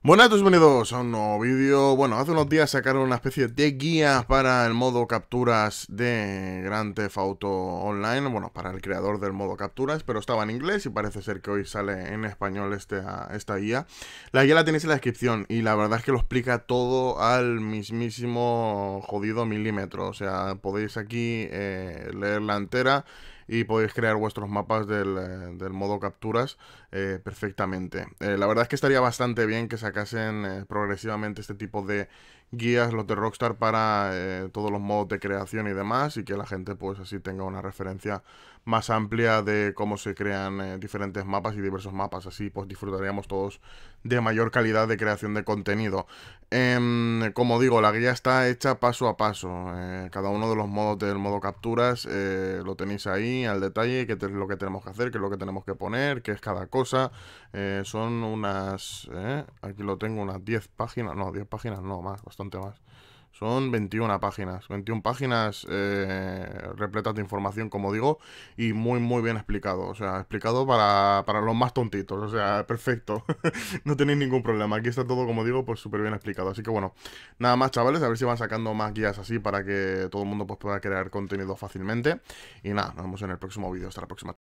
Buenas, pues todos bienvenidos a un nuevo vídeo. Bueno, hace unos días sacaron una especie de guía para el modo capturas de Grand Theft Auto Online, bueno, para el creador del modo capturas, pero estaba en inglés y parece ser que hoy sale en español este, esta guía. La guía la tenéis en la descripción y la verdad es que lo explica todo al mismísimo jodido milímetro, o sea, podéis aquí eh, leerla entera y podéis crear vuestros mapas del, eh, modo capturas eh, perfectamente. Eh, la verdad es que estaría bastante bien que sacasen progresivamente este tipo de guías, los de Rockstar, para todos los modos de creación y demás, y que la gente pues así tenga una referencia más amplia de cómo se crean diferentes mapas y diversos mapas. Así pues disfrutaríamos todos de mayor calidad de creación de contenido. Em, como digo, la guía está hecha paso a paso. cada uno de los modos del modo capturas lo tenéis ahí al detalle qué es lo que tenemos que hacer, qué es lo que tenemos que poner, qué es cada cosa. Eh, son unas... Eh, aquí lo tengo, unas 10 páginas. No, 10 páginas no, más, bastante más. Son 21 páginas, 21 páginas eh, repletas de información, como digo, y muy, muy bien explicado. O sea, explicado para, los más tontitos, o sea, perfecto. no tenéis ningún problema. Aquí está todo, como digo, pues súper bien explicado. Así que bueno, nada más, chavales, a ver si van sacando más guías así para que todo el mundo pues, pueda crear contenido fácilmente. Y nada, nos vemos en el próximo vídeo. Hasta la próxima.